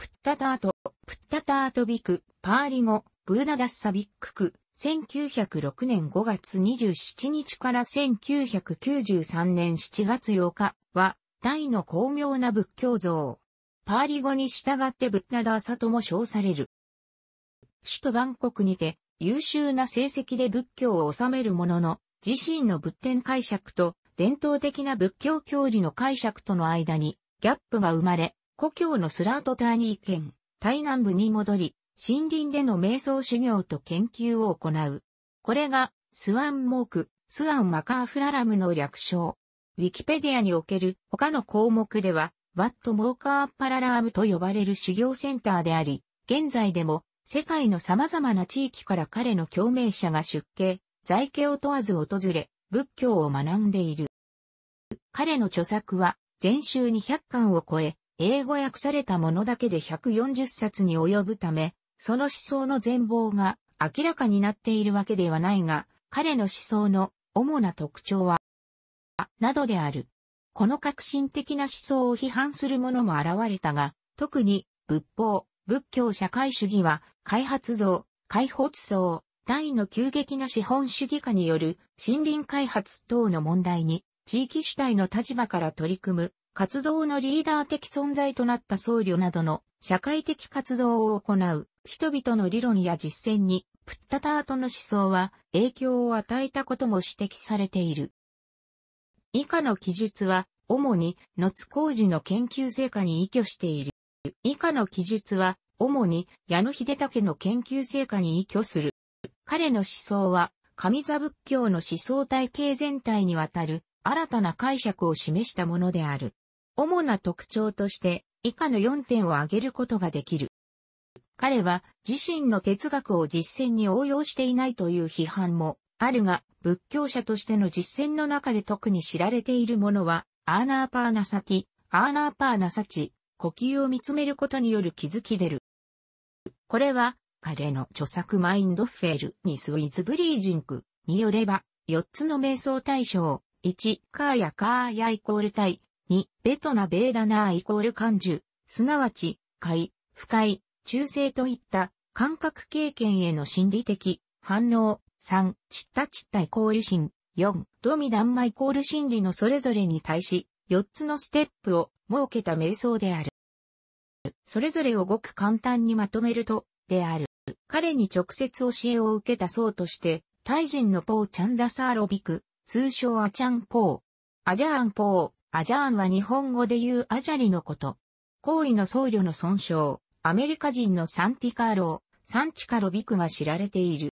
プッタタート、プッタタートビク、パーリ語、ブーダダッサビックク、1906年5月27日から1993年7月8日は、大の巧妙な仏教像。パーリ語に従ってブッダダーサとも称される。首都バンコクにて優秀な成績で仏教を治めるものの、自身の仏典解釈と伝統的な仏教教理の解釈との間にギャップが生まれ、故郷のスラートターニー県、台南部に戻り、森林での瞑想修行と研究を行う。これが、スワンモーク、スワンマカーフララムの略称。ウィキペディアにおける他の項目では、ワットモーカーパララームと呼ばれる修行センターであり、現在でも世界の様々な地域から彼の共鳴者が出家、在家を問わず訪れ、仏教を学んでいる。彼の著作は、全集200巻を超え、英語訳されたものだけで140冊に及ぶため、その思想の全貌が明らかになっているわけではないが、彼の思想の主な特徴は、などである。この革新的な思想を批判する者も現れたが、特に仏法、仏教社会主義は、開発像、開発層、大の急激な資本主義化による森林開発等の問題に、地域主体の立場から取り組む活動のリーダー的存在となった僧侶などの社会的活動を行う人々の理論や実践にプッタタートの思想は影響を与えたことも指摘されている。以下の記述は主に野津工事の研究成果に依拠している。以下の記述は主に矢野秀武の研究成果に依拠する。彼の思想は神座仏教の思想体系全体にわたる新たな解釈を示したものである。主な特徴として以下の4点を挙げることができる。彼は自身の哲学を実践に応用していないという批判もあるが、仏教者としての実践の中で特に知られているものは、アーナーパーナサティ、アーナーパーナサチ、呼吸を見つめることによる気づき出る。これは、彼の著作マインドフェルニスウィズブリージンクによれば、4つの瞑想対象、1、カーやカーやイコール対、に、ベトナベーラナーイコール感受、すなわち、快、不快、中性といった感覚経験への心理的反応。3、チッタチッタイコール心。4、ドミダンマイコール心理のそれぞれに対し、4つのステップを設けた瞑想である。それぞれをごく簡単にまとめると、である。彼に直接教えを受けた僧として、タイ人のポーチャンダサーロビク、通称アチャンポー、アジャーンポーアジャーンは日本語で言うアジャリのこと。行為の僧侶の損傷、アメリカ人のサンティカーロー、サンチカロビクが知られている。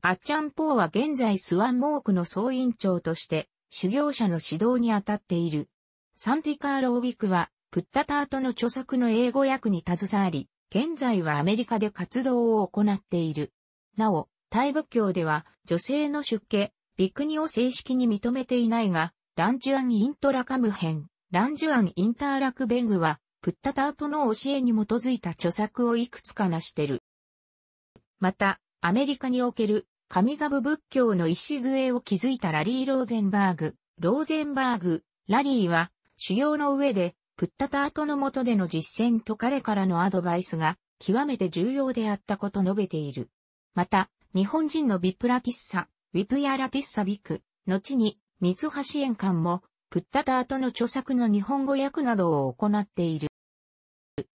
アッチャンポーは現在スワンモークの総院長として、修行者の指導に当たっている。サンティカーロービクは、プッタタートの著作の英語訳に携わり、現在はアメリカで活動を行っている。なお、タイ仏教では、女性の出家、ビクニを正式に認めていないが、ランジュアン・イントラカム編、ランジュアン・インターラクベングは、プッタタートの教えに基づいた著作をいくつかなしてる。また、アメリカにおける神ザブ仏教の礎を築いたラリー・ローゼンバーグ、ローゼンバーグ、ラリーは、修行の上で、プッタタートの下での実践と彼からのアドバイスが、極めて重要であったこと述べている。また、日本人のビプラティッサ、ウィプヤラティッサビク、後に三橋園館も、プッタターとの著作の日本語訳などを行っている。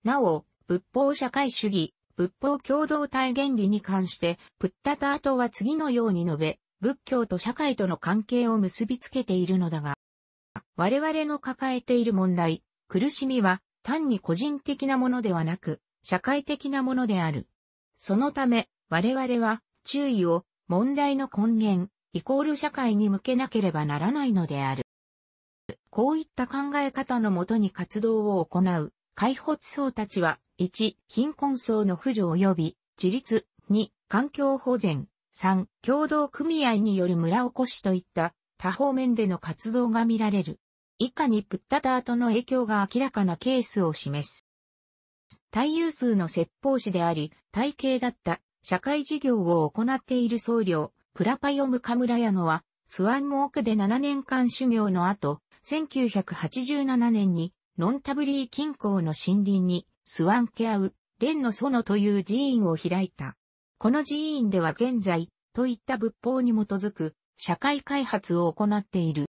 なお、仏法社会主義、仏法共同体原理に関して、プッタタートは次のように述べ、仏教と社会との関係を結びつけているのだが、我々の抱えている問題、苦しみは単に個人的なものではなく、社会的なものである。そのため、我々は注意を問題の根源、イコール社会に向けなければならないのである。こういった考え方のもとに活動を行う、開発層たちは、1、貧困層の扶助及び、自立、2、環境保全、3、共同組合による村おこしといった多方面での活動が見られる。以下にプッタダートの影響が明らかなケースを示す。大有数の説法師であり、体系だった社会事業を行っている僧侶、プラパヨムカムラヤノは、スワンモークで7年間修行の後、1987年に、ノンタブリー近郊の森林に、スワンケアウ、レンの園という寺院を開いた。この寺院では現在、といった仏法に基づく、社会開発を行っている。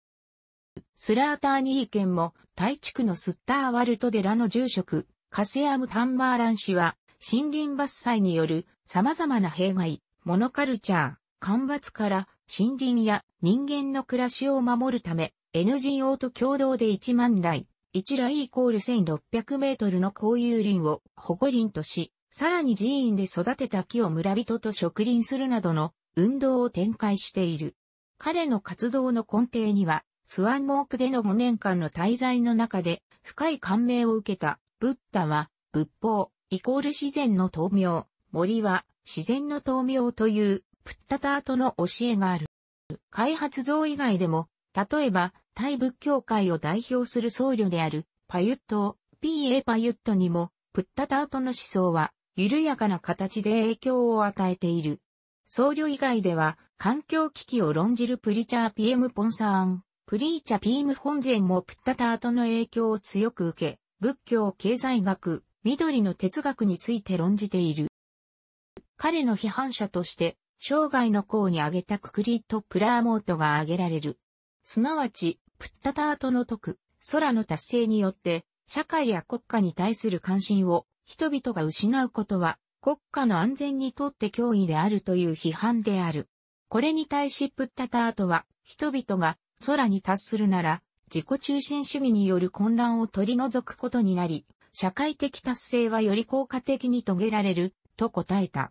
スラーターニー県も、大地区のスッターワルト寺の住職、カセアム・タンマーラン氏は、森林伐採による様々な弊害、モノカルチャー、干ばつから森林や人間の暮らしを守るため、NGO と共同で1万来、1来イコール1600メートルの公有林を保護林とし、さらに寺院で育てた木を村人と植林するなどの運動を展開している。彼の活動の根底には、スワンモークでの5年間の滞在の中で深い感銘を受けた、ブッダは、仏法、イコール自然の豆苗、森は自然の豆苗というプッタタートの教えがある。開発像以外でも、例えば、タイ仏教界を代表する僧侶である、パユット、P.A. パユットにも、プッタタートの思想は、緩やかな形で影響を与えている。僧侶以外では、環境危機を論じるプリチャー PM ポンサーン、プリーチャ PM 本ンもプッタタートの影響を強く受け、仏教経済学、緑の哲学について論じている。彼の批判者として、生涯の功に挙げたくくりとプラーモートが挙げられる。すなわち、プッタタートの徳、空の達成によって、社会や国家に対する関心を人々が失うことは、国家の安全にとって脅威であるという批判である。これに対しプッタタートは、人々が空に達するなら、自己中心主義による混乱を取り除くことになり、社会的達成はより効果的に遂げられる、と答えた。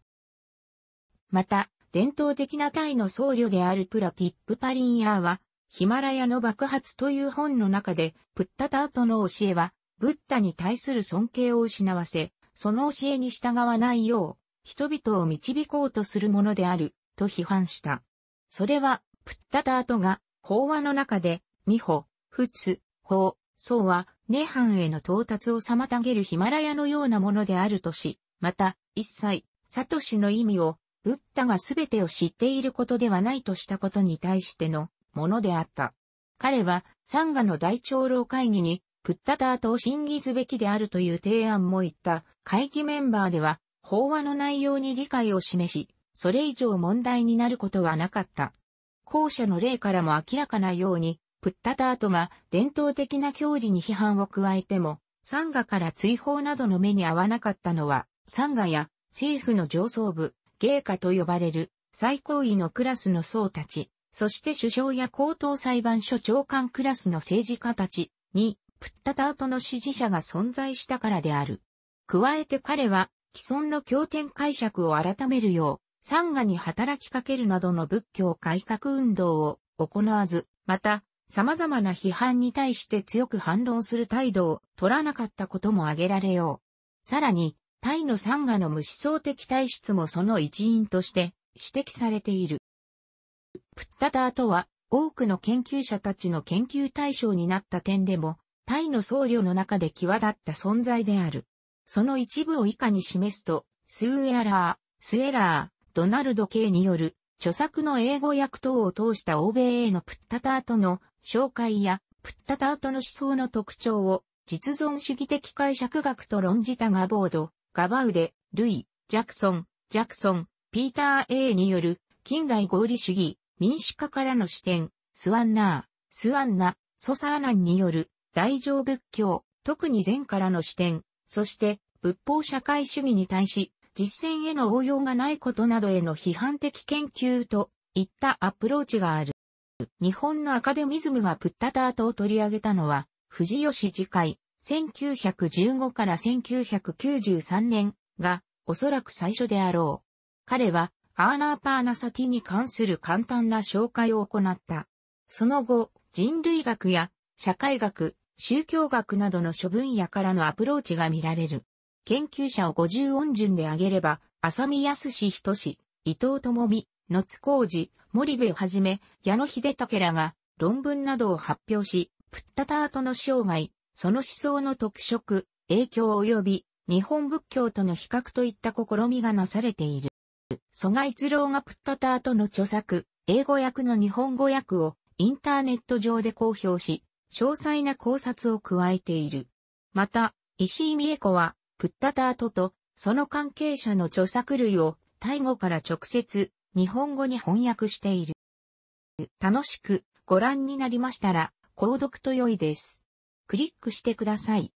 また、伝統的なタイの僧侶であるプラティップ・パリンヤーは、ヒマラヤの爆発という本の中で、プッタタートの教えは、ブッダに対する尊敬を失わせ、その教えに従わないよう、人々を導こうとするものである、と批判した。それは、プッタタートが、法話の中で、ミホ、フツ、法、僧は、涅槃への到達を妨げるヒマラヤのようなものであるとし、また、一切、サトシの意味を、ブッダがすべてを知っていることではないとしたことに対してのものであった。彼は、サンガの大長老会議に、プッタタートを審議すべきであるという提案も言った。会議メンバーでは、法話の内容に理解を示し、それ以上問題になることはなかった。後者の例からも明らかなように、プッタタートが伝統的な教理に批判を加えても、サンガから追放などの目に合わなかったのは、サンガや政府の上層部、芸家と呼ばれる最高位のクラスの僧たち、そして首相や高等裁判所長官クラスの政治家たちに、プッタタートの支持者が存在したからである。加えて彼は、既存の経典解釈を改めるよう、三河に働きかけるなどの仏教改革運動を行わず、また、様々な批判に対して強く反論する態度を取らなかったことも挙げられよう。さらに、タイのサンガの無思想的体質もその一因として指摘されている。プッタターとは、多くの研究者たちの研究対象になった点でも、タイの僧侶の中で際立った存在である。その一部を以下に示すと、スーエラー、スエラー、ドナルドイによる、著作の英語訳等を通した欧米へのプッタタートの紹介や、プッタタートの思想の特徴を、実存主義的解釈学と論じたガボード、ガバウデ、ルイ、ジャクソン、ジャクソン、ピーター・ A による近代合理主義、民主化からの視点、スワンナー、スワンナ、ソサーナンによる大乗仏教、特に善からの視点、そして仏法社会主義に対し実践への応用がないことなどへの批判的研究といったアプローチがある。日本のアカデミズムがプッタタートを取り上げたのは、富士吉次回、1915から1993年がおそらく最初であろう。彼はアーナーパーナサティに関する簡単な紹介を行った。その後、人類学や社会学、宗教学などの諸分野からのアプローチが見られる。研究者を五十音順で挙げれば、浅見康史仁志、伊藤智美、野津浩二、森部をはじめ、矢野秀武らが論文などを発表し、プッタタートの生涯、その思想の特色、影響及び日本仏教との比較といった試みがなされている。蘇我一郎がプッタターとの著作、英語訳の日本語訳をインターネット上で公表し、詳細な考察を加えている。また、石井美恵子は、プッタタートと、その関係者の著作類を、タイ語から直接、日本語に翻訳している。楽しく、ご覧になりましたら、購読と良いです。クリックしてください。